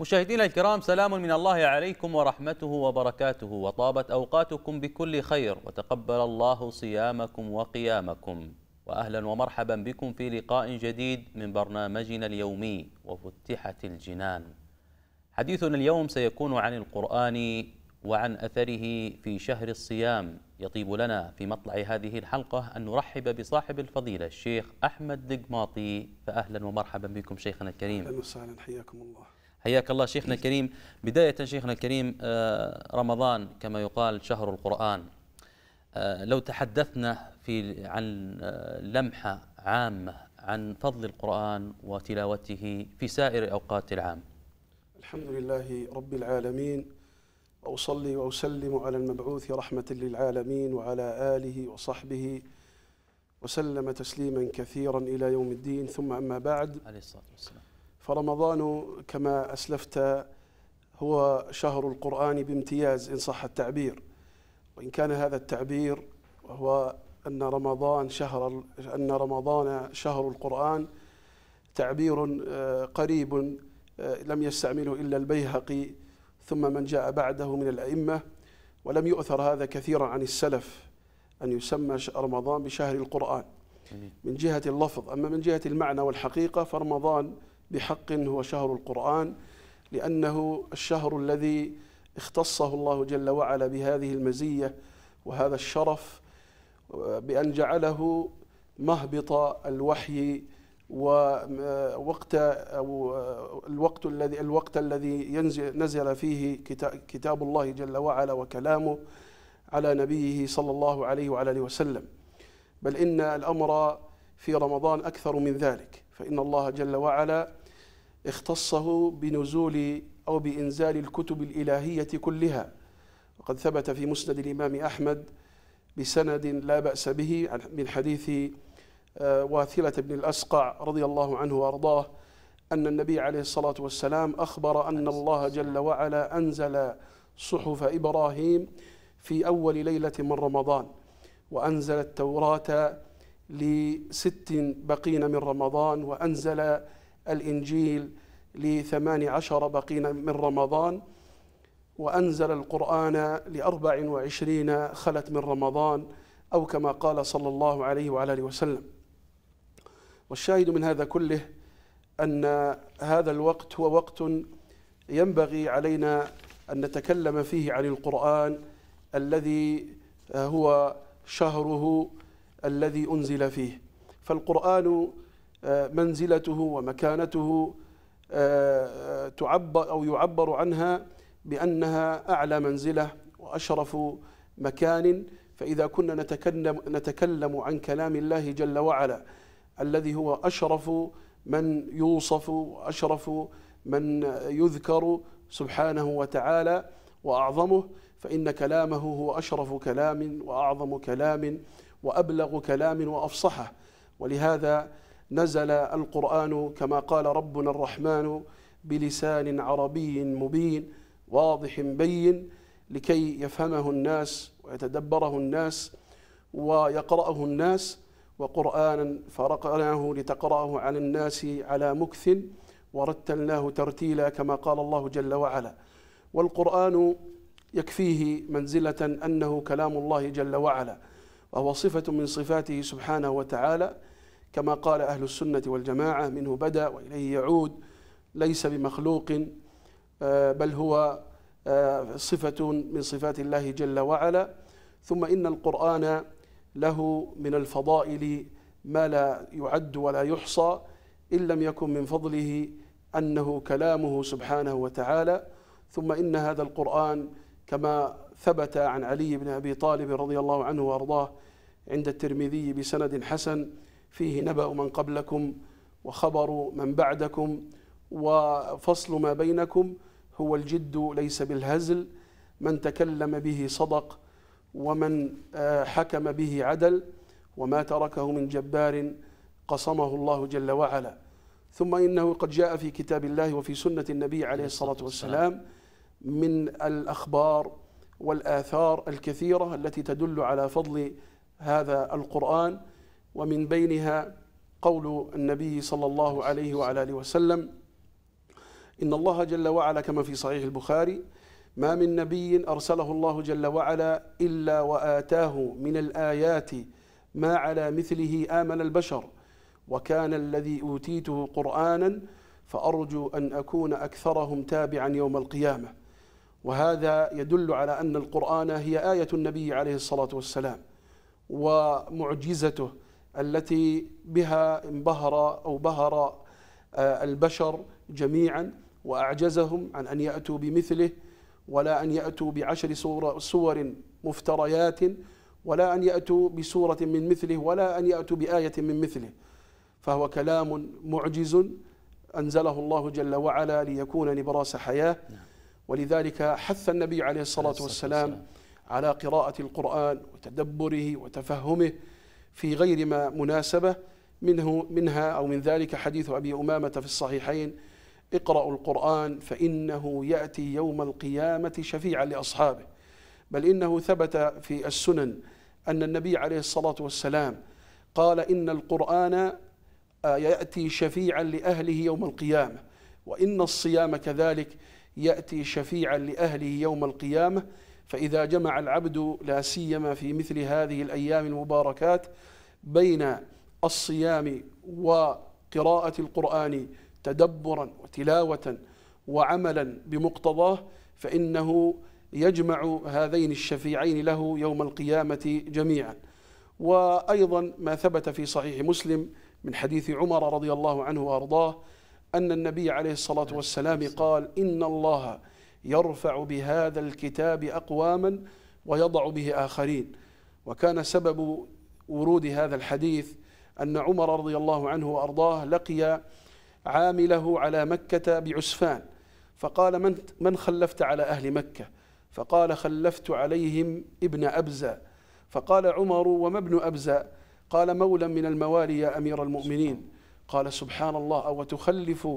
مشاهدينا الكرام سلام من الله عليكم ورحمته وبركاته وطابت أوقاتكم بكل خير وتقبل الله صيامكم وقيامكم وأهلا ومرحبا بكم في لقاء جديد من برنامجنا اليومي وفتحت الجنان حديثنا اليوم سيكون عن القرآن وعن أثره في شهر الصيام يطيب لنا في مطلع هذه الحلقة أن نرحب بصاحب الفضيلة الشيخ أحمد دقماطي فأهلا ومرحبا بكم شيخنا الكريم أهلا وسهلا حياكم الله حياك الله شيخنا الكريم بداية شيخنا الكريم آه، رمضان كما يقال شهر القرآن آه، لو تحدثنا في عن آه، لمحة عامة عن فضل القرآن وتلاوته في سائر أوقات العام الحمد لله رب العالمين وأصلي وأسلم على المبعوث رحمة للعالمين وعلى آله وصحبه وسلم تسليما كثيرا إلى يوم الدين ثم أما بعد عليه الصلاة والسلام فرمضان كما أسلفت هو شهر القرآن بامتياز إن صح التعبير وإن كان هذا التعبير وهو أن رمضان شهر أن رمضان شهر القرآن تعبير آه، قريب آه، لم يستعمله إلا البيهقي ثم من جاء بعده من الأئمة ولم يؤثر هذا كثيرا عن السلف أن يسمى رمضان بشهر القرآن من جهة اللفظ أما من جهة المعنى والحقيقة فرمضان بحق هو شهر القرآن لأنه الشهر الذي اختصه الله جل وعلا بهذه المزية وهذا الشرف بأن جعله مهبط الوحي ووقت أو الوقت الذي الوقت الذي ينزل نزل فيه كتاب الله جل وعلا وكلامه على نبيه صلى الله عليه وعلى اله وسلم بل ان الامر في رمضان اكثر من ذلك فإن الله جل وعلا اختصه بنزول أو بإنزال الكتب الإلهية كلها وقد ثبت في مسند الإمام أحمد بسند لا بأس به من حديث آه، واثلة بن الأسقع رضي الله عنه وأرضاه أن النبي عليه الصلاة والسلام أخبر أن الله جل وعلا أنزل صحف إبراهيم في أول ليلة من رمضان وأنزل التوراة لست بقين من رمضان وأنزل الإنجيل لثمان عشر بقين من رمضان وأنزل القرآن لأربع وعشرين خلت من رمضان أو كما قال صلى الله عليه وعلى آله وسلم والشاهد من هذا كله أن هذا الوقت هو وقت ينبغي علينا أن نتكلم فيه عن القرآن الذي هو شهره الذي أنزل فيه فالقرآن آه، منزلته ومكانته آه، آه، تعبر أو يعبر عنها بأنها أعلى منزلة وأشرف مكان فإذا كنا نتكلم, نتكلم عن كلام الله جل وعلا الذي هو أشرف من يوصف وأشرف من يذكر سبحانه وتعالى وأعظمه فإن كلامه هو أشرف كلام وأعظم كلام وأبلغ كلام وأفصحه ولهذا نزل القرآن كما قال ربنا الرحمن بلسان عربي مبين واضح بين لكي يفهمه الناس ويتدبره الناس ويقرأه الناس وقرآنا فرقناه لتقرأه على الناس على مكث ورتلناه ترتيلا كما قال الله جل وعلا والقرآن يكفيه منزلة أنه كلام الله جل وعلا وهو صفة من صفاته سبحانه وتعالى كما قال أهل السنة والجماعة منه بدأ وإليه يعود ليس بمخلوق آه، بل هو آه، صفة من صفات الله جل وعلا ثم إن القرآن له من الفضائل ما لا يعد ولا يحصى إن لم يكن من فضله أنه كلامه سبحانه وتعالى ثم إن هذا القرآن كما ثبت عن علي بن أبي طالب رضي الله عنه وأرضاه عند الترمذي بسند حسن فيه نبأ من قبلكم وخبر من بعدكم وفصل ما بينكم هو الجد ليس بالهزل من تكلم به صدق ومن آه، حكم به عدل وما تركه من جبار قصمه الله جل وعلا ثم إنه قد جاء في كتاب الله وفي سنة النبي عليه الصلاة والسلام من الأخبار والآثار الكثيرة التي تدل على فضل هذا القرآن ومن بينها قول النبي صلى الله عليه وعلى آله وسلم إن الله جل وعلا كما في صحيح البخاري ما من نبي أرسله الله جل وعلا إلا وآتاه من الآيات ما على مثله آمن البشر وكان الذي أوتيته قرآنا فأرجو أن أكون أكثرهم تابعا يوم القيامة وهذا يدل على أن القرآن هي آية النبي عليه الصلاة والسلام ومعجزته التي بها انبهر او بهر آه، البشر جميعا واعجزهم عن ان ياتوا بمثله ولا ان ياتوا بعشر صور, صور مفتريات ولا ان ياتوا بسوره من مثله ولا ان ياتوا بايه من مثله فهو كلام معجز انزله الله جل وعلا ليكون نبراس حياه نعم. ولذلك حث النبي عليه الصلاه والسلام على قراءة القرآن وتدبره وتفهمه في غير ما مناسبة منه منها أو من ذلك حديث أبي أمامة في الصحيحين اقرأوا القرآن فإنه يأتي يوم القيامة شفيعا لأصحابه بل إنه ثبت في السنن أن النبي عليه الصلاة والسلام قال إن القرآن آه، يأتي شفيعا لأهله يوم القيامة وإن الصيام كذلك يأتي شفيعا لأهله يوم القيامة فإذا جمع العبد لا سيما في مثل هذه الأيام المباركات بين الصيام وقراءة القرآن تدبرا وتلاوة وعملا بمقتضاه فإنه يجمع هذين الشفيعين له يوم القيامة جميعا وأيضا ما ثبت في صحيح مسلم من حديث عمر رضي الله عنه وأرضاه أن النبي عليه الصلاة والسلام قال إن الله يرفع بهذا الكتاب أقواما ويضع به آخرين وكان سبب ورود هذا الحديث أن عمر رضي الله عنه وأرضاه لقي عامله على مكة بعسفان فقال من, من خلفت على أهل مكة فقال خلفت عليهم ابن أبزة فقال عمر وما ابن أبزة قال مولى من الموالي يا أمير المؤمنين قال سبحان الله أو تخلف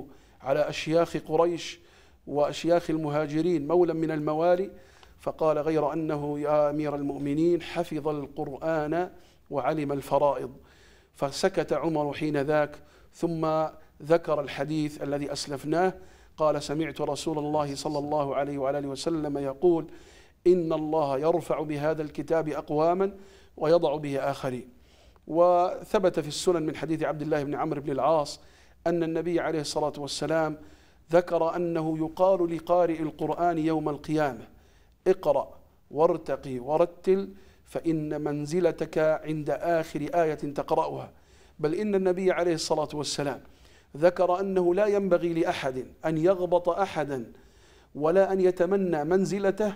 على أشياخ قريش وأشياخ المهاجرين مولى من الموالي فقال غير أنه يا أمير المؤمنين حفظ القرآن وعلم الفرائض فسكت عمر حين ذاك ثم ذكر الحديث الذي أسلفناه قال سمعت رسول الله صلى الله عليه وعلى اله وسلم يقول إن الله يرفع بهذا الكتاب أقواما ويضع به آخرين وثبت في السنن من حديث عبد الله بن عمرو بن العاص أن النبي عليه الصلاة والسلام ذكر أنه يقال لقارئ القرآن يوم القيامة اقرأ وارتقي ورتل فإن منزلتك عند آخر آية تقرأها بل إن النبي عليه الصلاة والسلام ذكر أنه لا ينبغي لأحد أن يغبط أحدا ولا أن يتمنى منزلته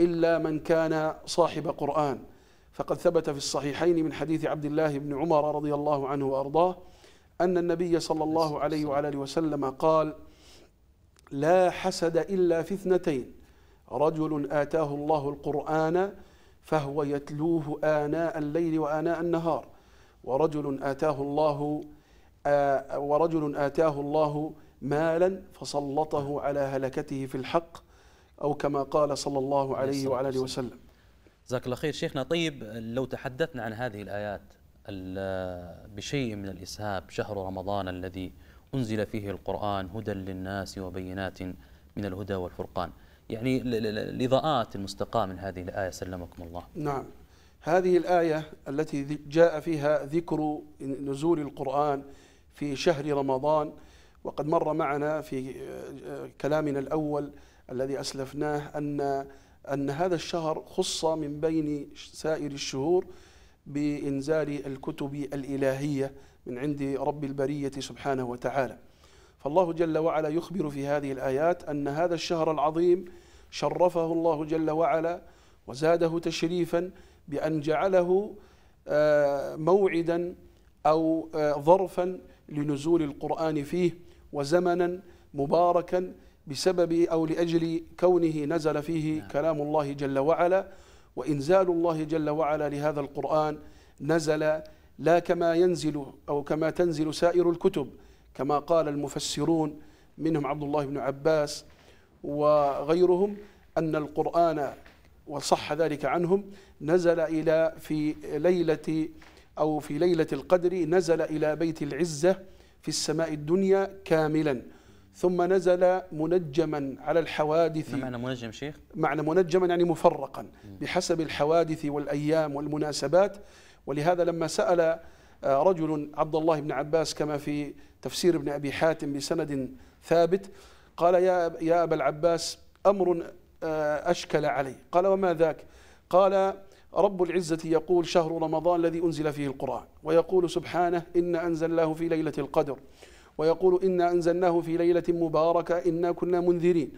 إلا من كان صاحب قرآن فقد ثبت في الصحيحين من حديث عبد الله بن عمر رضي الله عنه وأرضاه أن النبي صلى الله عليه وعلى وسلم قال لا حسد إلا في اثنتين رجل آتاه الله القرآن فهو يتلوه آناء الليل وآناء النهار ورجل آتاه الله ورجل آتاه الله مالا فسلطه على هلكته في الحق أو كما قال صلى الله عليه وعلى آله وسلم جزاك الله خير شيخنا طيب لو تحدثنا عن هذه الآيات بشيء من الإسهاب شهر رمضان الذي أنزل فيه القرآن هدى للناس وبينات من الهدى والفرقان يعني الإضاءات المستقاة من هذه الآية سلمكم الله نعم هذه الآية التي جاء فيها ذكر نزول القرآن في شهر رمضان وقد مر معنا في آه، كلامنا الأول الذي أسلفناه أن أن هذا الشهر خص من بين سائر الشهور بإنزال الكتب الإلهية من عند رب البرية سبحانه وتعالى فالله جل وعلا يخبر في هذه الآيات أن هذا الشهر العظيم شرفه الله جل وعلا وزاده تشريفا بأن جعله آه، موعدا أو آه، ظرفا لنزول القرآن فيه وزمنا مباركا بسبب أو لأجل كونه نزل فيه نعم. كلام الله جل وعلا وإنزال الله جل وعلا لهذا القرآن نزل لا كما ينزل أو كما تنزل سائر الكتب كما قال المفسرون منهم عبد الله بن عباس وغيرهم أن القرآن وصح ذلك عنهم نزل إلى في ليلة أو في ليلة القدر نزل إلى بيت العزة في السماء الدنيا كاملا ثم نزل منجما على الحوادث ما معنى منجم شيخ؟ معنى منجما يعني مفرقا بحسب الحوادث والأيام والمناسبات ولهذا لما سأل آه، رجل عبد الله بن عباس كما في تفسير ابن أبي حاتم بسند ثابت قال يا, يا أبا العباس أمر آه، أشكل علي قال وما ذاك قال رب العزة يقول شهر رمضان الذي أنزل فيه القرآن ويقول سبحانه إن أنزلناه في ليلة القدر ويقول إنا أنزلناه في ليلة مباركة إنا كنا منذرين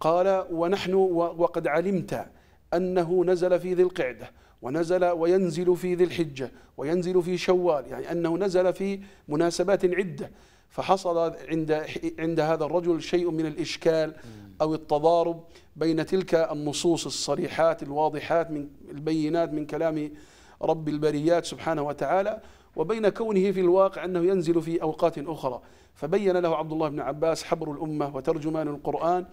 قال ونحن وقد علمت أنه نزل في ذي القعدة ونزل وينزل في ذي الحجة وينزل في شوال يعني أنه نزل في مناسبات عدة فحصل عند عند هذا الرجل شيء من الإشكال أو التضارب بين تلك النصوص الصريحات الواضحات من البينات من كلام رب البريات سبحانه وتعالى وبين كونه في الواقع أنه ينزل في أوقات أخرى فبين له عبد الله بن عباس حبر الأمة وترجمان القرآن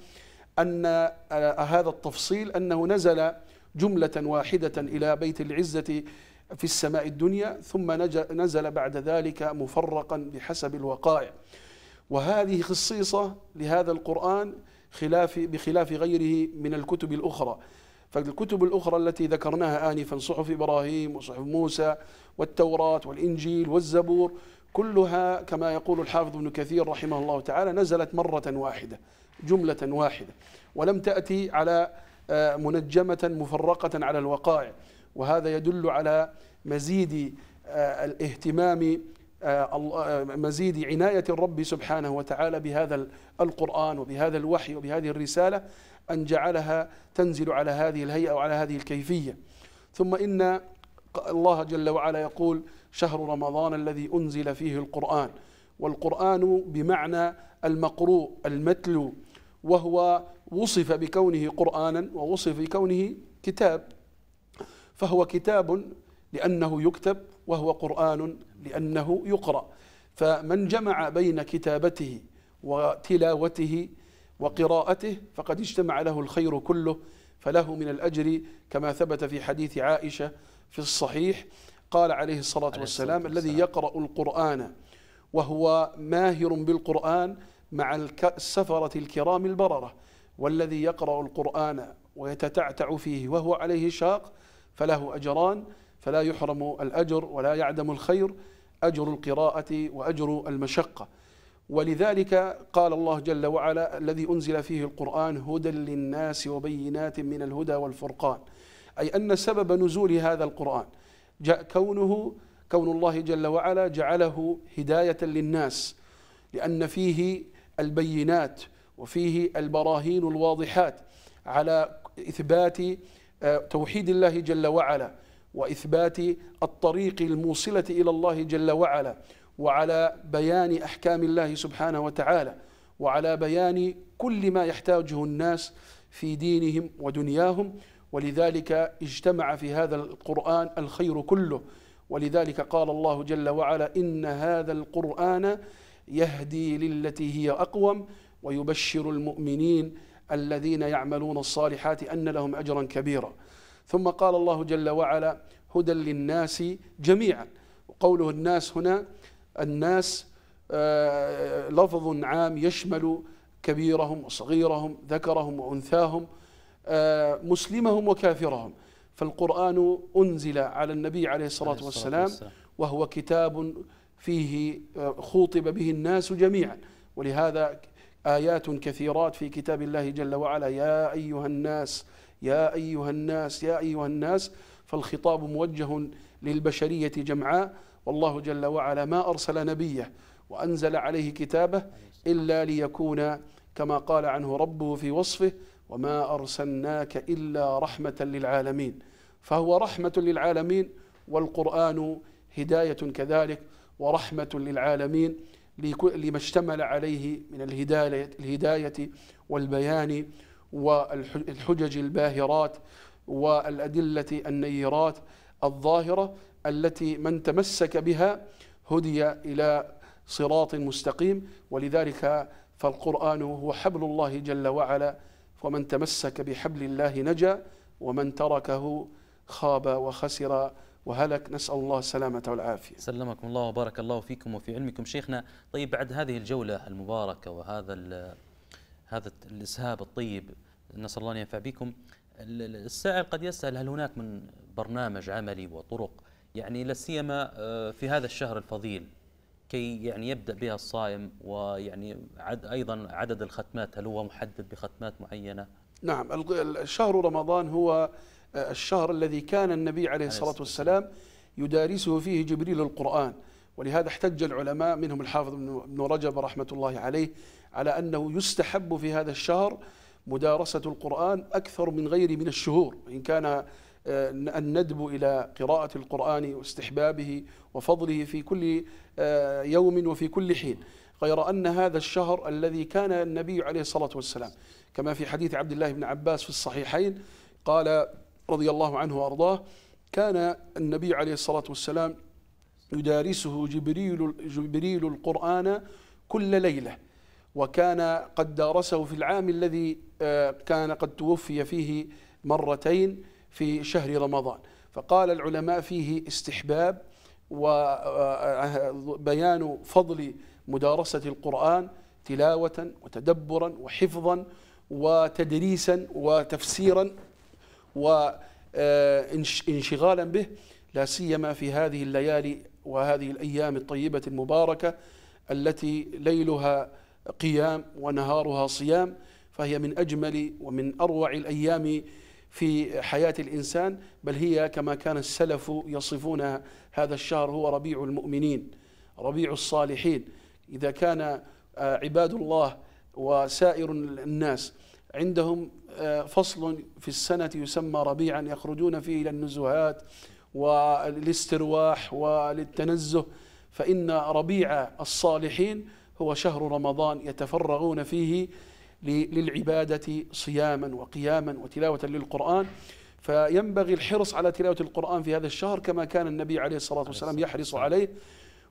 أن آه، هذا التفصيل أنه نزل جملة واحدة إلى بيت العزة في السماء الدنيا ثم نزل بعد ذلك مفرقا بحسب الوقائع وهذه خصيصة لهذا القرآن خلاف بخلاف غيره من الكتب الأخرى فالكتب الأخرى التي ذكرناها آنفا صحف إبراهيم وصحف موسى والتوراة والإنجيل والزبور كلها كما يقول الحافظ ابن كثير رحمه الله تعالى نزلت مرة واحدة جملة واحدة ولم تأتي على آه، منجمة مفرقة على الوقائع وهذا يدل على مزيد آه، الاهتمام آه، مزيد عناية الرب سبحانه وتعالى بهذا القرآن وبهذا الوحي وبهذه الرسالة أن جعلها تنزل على هذه الهيئة وعلى هذه الكيفية ثم إن الله جل وعلا يقول شهر رمضان الذي أنزل فيه القرآن والقرآن بمعنى المقروء المتلو وهو وصف بكونه قرآنا ووصف بكونه كتاب فهو كتاب لأنه يكتب وهو قرآن لأنه يقرأ فمن جمع بين كتابته وتلاوته وقراءته فقد اجتمع له الخير كله فله من الأجر كما ثبت في حديث عائشة في الصحيح قال عليه الصلاة والسلام الذي يقرأ القرآن وهو ماهر بالقرآن مع السفرة الكرام البررة والذي يقرأ القرآن ويتتعتع فيه وهو عليه شاق فله أجران فلا يحرم الأجر ولا يعدم الخير أجر القراءة وأجر المشقة ولذلك قال الله جل وعلا الذي أنزل فيه القرآن هدى للناس وبينات من الهدى والفرقان أي أن سبب نزول هذا القرآن جاء كونه كون الله جل وعلا جعله هداية للناس لأن فيه البينات وفيه البراهين الواضحات على إثبات آه، توحيد الله جل وعلا وإثبات الطريق الموصلة إلى الله جل وعلا وعلى بيان أحكام الله سبحانه وتعالى وعلى بيان كل ما يحتاجه الناس في دينهم ودنياهم ولذلك اجتمع في هذا القرآن الخير كله ولذلك قال الله جل وعلا إن هذا القرآن يهدي للتي هي أقوم ويبشر المؤمنين الذين يعملون الصالحات أن لهم أجرا كبيرا ثم قال الله جل وعلا هدى للناس جميعا وقوله الناس هنا الناس آه، لفظ عام يشمل كبيرهم وصغيرهم ذكرهم وأنثاهم آه، مسلمهم وكافرهم فالقرآن أنزل على النبي عليه الصلاة والسلام وهو كتاب فيه آه، خوطب به الناس جميعا ولهذا آيات كثيرات في كتاب الله جل وعلا يا أيها الناس يا أيها الناس يا أيها الناس فالخطاب موجه للبشرية جمعاء والله جل وعلا ما أرسل نبيه وأنزل عليه كتابه إلا ليكون كما قال عنه ربه في وصفه وما أرسلناك إلا رحمة للعالمين فهو رحمة للعالمين والقرآن هداية كذلك ورحمة للعالمين لما اشتمل عليه من الهداية, الهداية والبيان والحجج الباهرات والأدلة النيرات الظاهرة التي من تمسك بها هدي إلى صراط مستقيم ولذلك فالقرآن هو حبل الله جل وعلا ومن تمسك بحبل الله نجا ومن تركه خاب وخسر وهلك نسأل الله السلامة والعافية سلمكم الله وبارك الله فيكم وفي علمكم شيخنا طيب بعد هذه الجولة المباركة وهذا هذا الإسهاب الطيب نسأل الله أن ينفع بكم السائل قد يسأل هل هناك من برنامج عملي وطرق يعني لا سيما آه، في هذا الشهر الفضيل كي يعني يبدا بها الصائم ويعني عد ايضا عدد الختمات هل هو محدد بختمات معينه؟ نعم الشهر رمضان هو آه، الشهر الذي كان النبي عليه الصلاه والسلام يدارسه فيه جبريل القران ولهذا احتج العلماء منهم الحافظ ابن رجب رحمه الله عليه على انه يستحب في هذا الشهر مدارسه القران اكثر من غيره من الشهور ان كان آه، الندب إلى قراءة القرآن واستحبابه وفضله في كل آه، يوم وفي كل حين غير أن هذا الشهر الذي كان النبي عليه الصلاة والسلام كما في حديث عبد الله بن عباس في الصحيحين قال رضي الله عنه وأرضاه كان النبي عليه الصلاة والسلام يدارسه جبريل, جبريل القرآن كل ليلة وكان قد دارسه في العام الذي آه، كان قد توفي فيه مرتين في شهر رمضان فقال العلماء فيه استحباب وبيان فضل مدارسة القرآن تلاوة وتدبرا وحفظا وتدريسا وتفسيرا وانشغالا آه، به لا سيما في هذه الليالي وهذه الأيام الطيبة المباركة التي ليلها قيام ونهارها صيام فهي من أجمل ومن أروع الأيام في حياة الإنسان بل هي كما كان السلف يصفون هذا الشهر هو ربيع المؤمنين ربيع الصالحين إذا كان آه، عباد الله وسائر الناس عندهم آه، فصل في السنة يسمى ربيعا يخرجون فيه إلى النزهات والاسترواح وللتنزه فإن ربيع الصالحين هو شهر رمضان يتفرغون فيه للعبادة صياما وقياما وتلاوة للقرآن فينبغي الحرص على تلاوة القرآن في هذا الشهر كما كان النبي عليه الصلاة والسلام يحرص عليه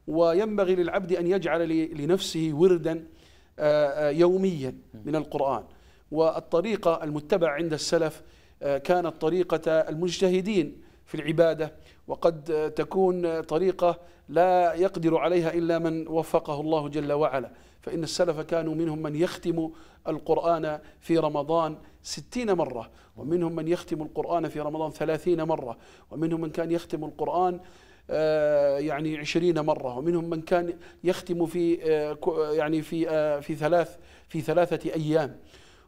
وينبغي للعبد أن يجعل لنفسه وردا آه، آه، يوميا من القرآن والطريقة المتبع عند السلف آه، كانت طريقة المجتهدين في العبادة وقد تكون طريقة لا يقدر عليها إلا من وفقه الله جل وعلا فإن السلف كانوا منهم من يختم القرآن في رمضان ستين مرة ومنهم من يختم القرآن في رمضان ثلاثين مرة ومنهم من كان يختم القرآن آه، يعني عشرين مرة ومنهم من كان يختم في آه، يعني في آه، في ثلاث في ثلاثة أيام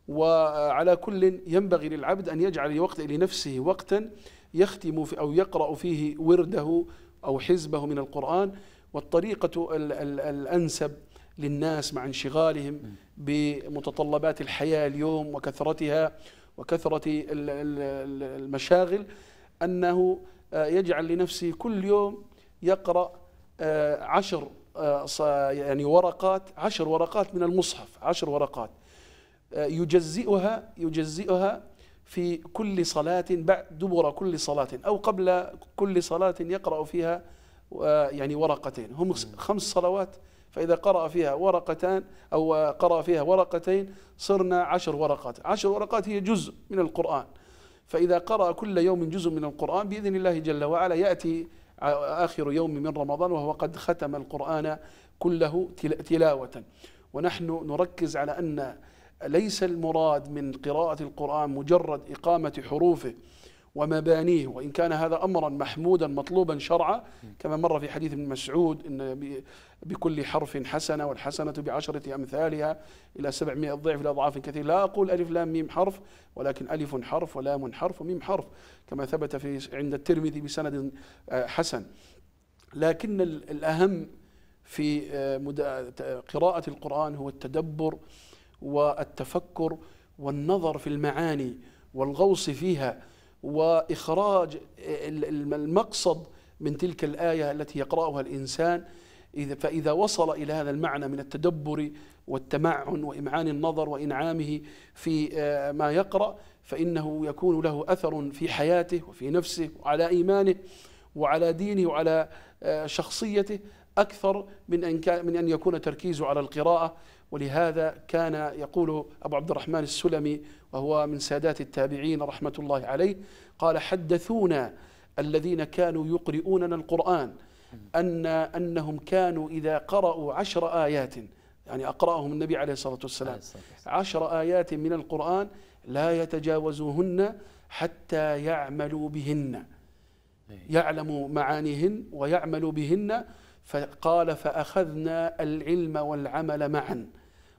وعلى كل ينبغي للعبد أن يجعل وقت لنفسه وقتا يختم في أو يقرأ فيه ورده أو حزبه من القرآن والطريقة الأنسب للناس مع انشغالهم بمتطلبات الحياة اليوم وكثرتها وكثرة المشاغل أنه آه، يجعل لنفسه كل يوم يقرأ آه، عشر آه، يعني ورقات عشر ورقات من المصحف عشر ورقات يجزئها يجزئها في كل صلاة بعد دبر كل صلاة أو قبل كل صلاة يقرأ فيها يعني ورقتين هم خمس صلوات فإذا قرأ فيها ورقتان أو قرأ فيها ورقتين صرنا عشر ورقات عشر ورقات هي جزء من القرآن فإذا قرأ كل يوم جزء من القرآن بإذن الله جل وعلا يأتي آخر يوم من رمضان وهو قد ختم القرآن كله تلاوة ونحن نركز على أن ليس المراد من قراءة القرآن مجرد إقامة حروفه ومبانيه وإن كان هذا أمرا محمودا مطلوبا شرعا كما مر في حديث ابن مسعود إن بكل حرف حسنة والحسنة بعشرة أمثالها إلى سبعمائة ضعف إلى أضعاف كثير لا أقول ألف لام ميم حرف ولكن ألف حرف ولام حرف وميم حرف كما ثبت في عند الترمذي بسند آه، حسن لكن الأهم في آه، قراءة القرآن هو التدبر والتفكر والنظر في المعاني والغوص فيها واخراج المقصد من تلك الايه التي يقراها الانسان فاذا وصل الى هذا المعنى من التدبر والتمعن وامعان النظر وانعامه في آه، ما يقرا فانه يكون له اثر في حياته وفي نفسه وعلى ايمانه وعلى دينه وعلى آه، شخصيته اكثر من ان من ان يكون تركيزه على القراءه ولهذا كان يقول أبو عبد الرحمن السلمي وهو من سادات التابعين رحمة الله عليه قال حدثونا الذين كانوا يقرؤوننا القرآن أن أنهم كانوا إذا قرأوا عشر آيات يعني أقرأهم النبي عليه الصلاة والسلام عشر آيات من القرآن لا يتجاوزوهن حتى يعملوا بهن إيه. يعلموا معانيهن ويعملوا بهن فقال فأخذنا العلم والعمل معا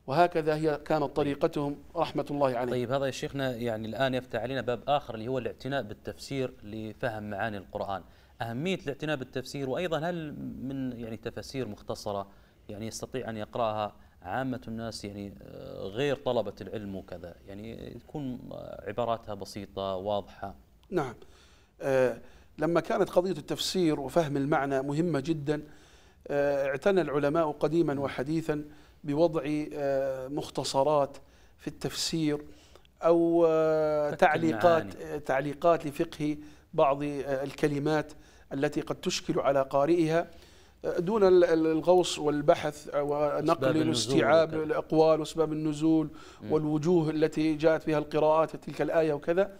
وهكذا هي كانت طريقتهم رحمة الله عليه طيب هذا يا شيخنا يعني الآن يفتح علينا باب آخر اللي هو الاعتناء بالتفسير لفهم معاني القرآن أهمية الاعتناء بالتفسير وأيضا هل من يعني تفاسير مختصرة يعني يستطيع أن يقرأها عامة الناس يعني آه، غير طلبة العلم وكذا يعني تكون عباراتها بسيطة واضحة نعم آه لما كانت قضية التفسير وفهم المعنى مهمة جدا آه، اعتنى العلماء قديما وحديثا بوضع آه، مختصرات في التفسير أو آه، تعليقات تعليقات لفقه بعض الكلمات التي قد تشكل على قارئها دون الغوص والبحث ونقل واستيعاب الأقوال وأسباب النزول والوجوه التي جاءت بها القراءات تلك الآية وكذا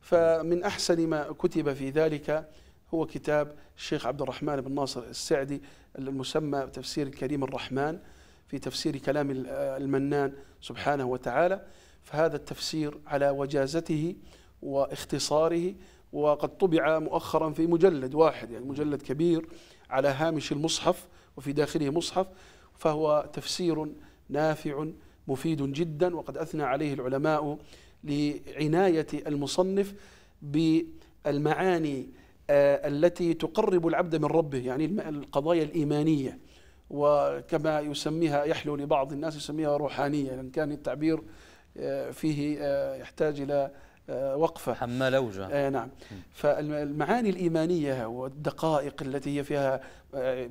فمن أحسن ما كتب في ذلك هو كتاب الشيخ عبد الرحمن بن ناصر السعدي المسمى تفسير الكريم الرحمن في تفسير كلام المنان سبحانه وتعالى فهذا التفسير على وجازته واختصاره وقد طبع مؤخرا في مجلد واحد يعني مجلد كبير على هامش المصحف وفي داخله مصحف فهو تفسير نافع مفيد جدا وقد أثنى عليه العلماء لعناية المصنف بالمعاني آه، التي تقرب العبد من ربه يعني القضايا الإيمانية وكما يسميها يحلو لبعض الناس يسميها روحانية لأن كان التعبير آه، فيه آه، يحتاج إلى وقفة حمال أوجه آه نعم فالمعاني الإيمانية والدقائق التي هي فيها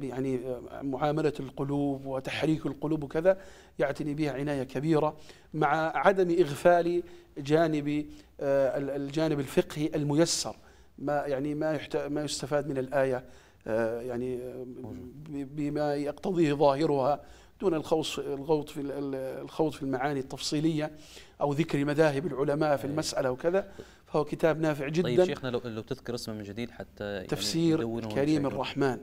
يعني معاملة القلوب وتحريك القلوب وكذا يعتني بها عناية كبيرة مع عدم إغفال جانب الجانب الفقهي الميسر ما يعني ما ما يستفاد من الايه آه، يعني آه، بما يقتضيه ظاهرها دون الخوص الغوط في الخوض في المعاني التفصيليه او ذكر مذاهب العلماء في إيه. المساله وكذا فهو كتاب نافع طيب جدا طيب شيخنا لو, لو تذكر اسمه من جديد حتى يعني تفسير يعني كريم الرحمن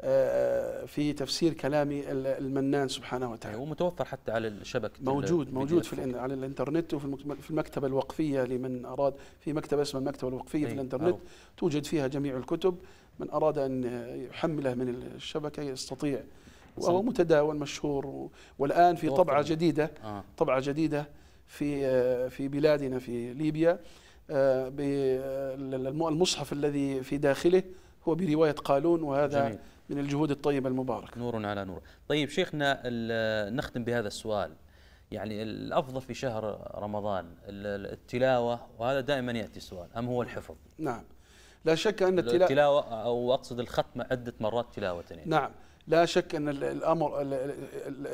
آه، آه، في تفسير كلام المنان سبحانه وتعالى أيوة، ومتوفر حتى على الشبكة موجود موجود في على الانترنت وفي المكتبة الوقفية لمن أراد في مكتبة اسمها المكتبة الوقفية في الانترنت توجد فيها جميع الكتب من أراد أن يحمله من الشبكة يستطيع وهو متداول مشهور والآن في طبعة جديدة آه. طبعة جديدة في في بلادنا في ليبيا المصحف الذي في داخله هو برواية قالون وهذا جميل. من الجهود الطيبة المباركة نور على نور طيب شيخنا نختم بهذا السؤال يعني الأفضل في شهر رمضان التلاوة وهذا دائما يأتي السؤال أم هو الحفظ نعم لا شك أن التلاوة, التلاوة أو أقصد الختم عدة مرات تلاوة يعني. نعم لا شك أن الأمر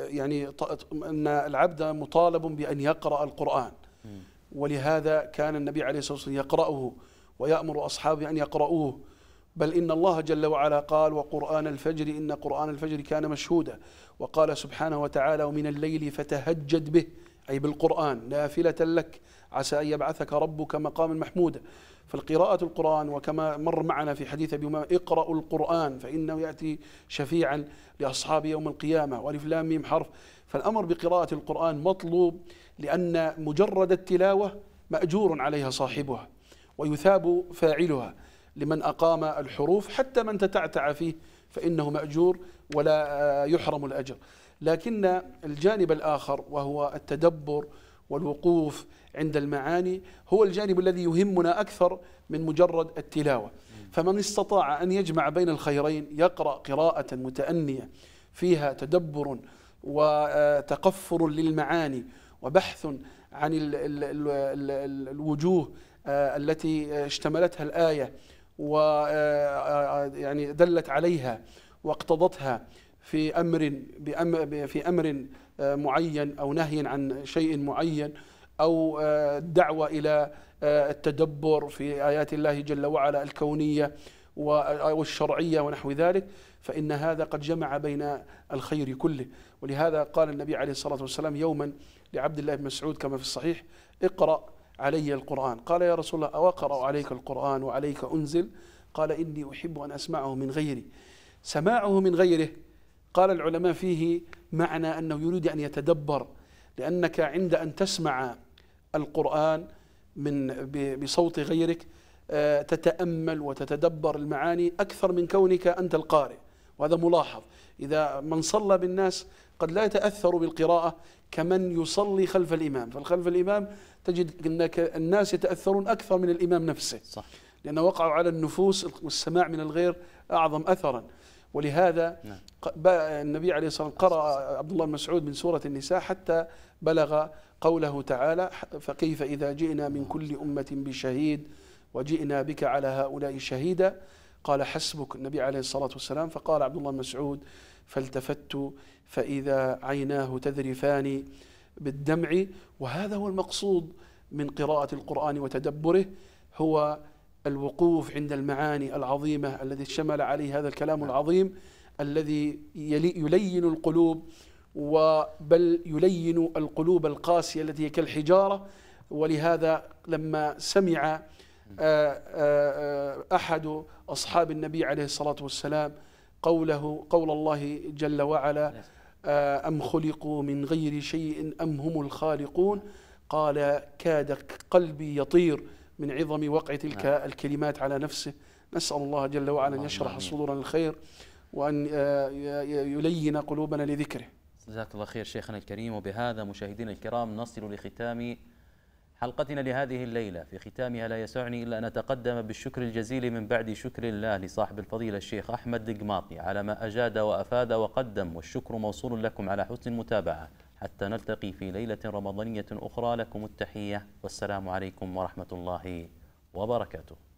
يعني أن العبد مطالب بأن يقرأ القرآن ولهذا كان النبي عليه الصلاة والسلام يقرأه ويأمر أصحابه أن يقرؤوه بل إن الله جل وعلا قال وقرآن الفجر إن قرآن الفجر كان مشهودا وقال سبحانه وتعالى ومن الليل فتهجد به أي بالقرآن نافلة لك عسى أن يبعثك ربك مقاما محمودا فالقراءة القرآن وكما مر معنا في حديث أبي أمامة اقرأوا القرآن فإنه يأتي شفيعا لأصحاب يوم القيامة والف لام ميم حرف فالأمر بقراءة القرآن مطلوب لأن مجرد التلاوة مأجور عليها صاحبها ويثاب فاعلها لمن أقام الحروف حتى من تتعتع فيه فإنه مأجور ولا يحرم الأجر لكن الجانب الآخر وهو التدبر والوقوف عند المعاني هو الجانب الذي يهمنا أكثر من مجرد التلاوة فمن استطاع أن يجمع بين الخيرين يقرأ قراءة متأنية فيها تدبر وتقفر للمعاني وبحث عن الوجوه التي اشتملتها الآية و آه، آه، آه، يعني دلت عليها واقتضتها في امر في امر معين او نهي عن شيء معين او الدعوه الى التدبر في ايات الله جل وعلا الكونيه والشرعيه ونحو ذلك فان هذا قد جمع بين الخير كله ولهذا قال النبي عليه الصلاه والسلام يوما لعبد الله بن مسعود كما في الصحيح اقرا علي القرآن قال يا رسول الله أوقرأ عليك القرآن وعليك أنزل قال إني أحب أن أسمعه من غيري سماعه من غيره قال العلماء فيه معنى أنه يريد أن يتدبر لأنك عند أن تسمع القرآن من بصوت غيرك آه، تتأمل وتتدبر المعاني أكثر من كونك أنت القارئ وهذا ملاحظ إذا من صلى بالناس قد لا يتأثر بالقراءة كمن يصلي خلف الإمام فخلف الإمام تجد أن الناس يتأثرون أكثر من الإمام نفسه صح. لأنه وقعوا على النفوس والسماع من الغير أعظم أثرا ولهذا نعم. النبي عليه الصلاة والسلام قرأ عبد الله المسعود من سورة النساء حتى بلغ قوله تعالى فكيف إذا جئنا من كل أمة بشهيد وجئنا بك على هؤلاء شهيدا قال حسبك النبي عليه الصلاة والسلام فقال عبد الله المسعود مسعود فالتفت فإذا عيناه تذرفان بالدمع وهذا هو المقصود من قراءة القرآن وتدبره هو الوقوف عند المعاني العظيمة الذي شمل عليه هذا الكلام نعم. العظيم الذي يلين القلوب وبل يلين القلوب القاسية التي هي كالحجارة ولهذا لما سمع آه، آه، آه، أحد أصحاب النبي عليه الصلاة والسلام قوله قول الله جل وعلا نعم. آه، أم خلقوا من غير شيء أم هم الخالقون قال كاد قلبي يطير من عظم وقع تلك نعم. الكلمات على نفسه نسأل الله جل وعلا أن يشرح صدورنا الخير وأن آه، يلين قلوبنا لذكره جزاك الله خير شيخنا الكريم وبهذا مشاهدينا الكرام نصل لختام حلقتنا لهذه الليلة في ختامها لا يسعني إلا أن أتقدم بالشكر الجزيل من بعد شكر الله لصاحب الفضيلة الشيخ أحمد دقماطي على ما أجاد وأفاد وقدم والشكر موصول لكم على حسن المتابعة حتى نلتقي في ليلة رمضانية أخرى لكم التحية والسلام عليكم ورحمة الله وبركاته